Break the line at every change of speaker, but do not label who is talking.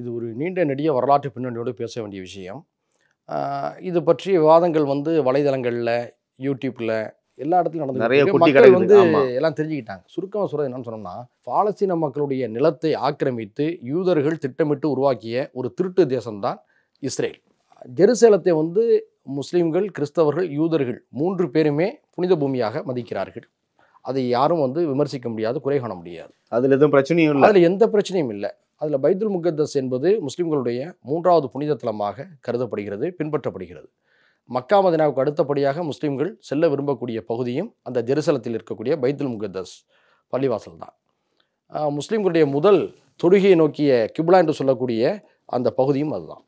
இது ஒரு நீண்ட நெடிய வரலாற்று பின்னணியோடு பேச வேண்டிய விஷயம் இது பற்றிய விவாதங்கள் வந்து வலைதளங்களில் யூடியூப்பில் எல்லா இடத்துலையும் நடந்து நிறைய மக்கள் வந்து எல்லாம் தெரிஞ்சுக்கிட்டாங்க சுருக்கமாக சொல்கிறது என்னன்னு சொன்னோம்னா பாலஸ்தீன மக்களுடைய நிலத்தை ஆக்கிரமித்து யூதர்கள் திட்டமிட்டு உருவாக்கிய ஒரு திருட்டு தேசம்தான் இஸ்ரேல் ஜெருசேலத்தை வந்து முஸ்லீம்கள் கிறிஸ்தவர்கள் யூதர்கள் மூன்று பேருமே புனித பூமியாக மதிக்கிறார்கள் அதை யாரும் வந்து விமர்சிக்க முடியாது குறை காண முடியாது
அதில் எதுவும் பிரச்சனையும் இல்லை அதில்
எந்த பிரச்சனையும் இல்லை அதில் பைதுல் முகத்தஸ் என்பது முஸ்லீம்களுடைய மூன்றாவது புனித தலமாக கருதப்படுகிறது பின்பற்றப்படுகிறது மக்கா மதினாவுக்கு அடுத்தபடியாக முஸ்லீம்கள் செல்ல விரும்பக்கூடிய பகுதியும் அந்த ஜெருசலத்தில் இருக்கக்கூடிய பைத்துல் முகத்தஸ் பள்ளிவாசல் தான் முஸ்லீம்களுடைய முதல் தொழுகையை நோக்கிய கிப்லா என்று சொல்லக்கூடிய அந்த பகுதியும் அதுதான்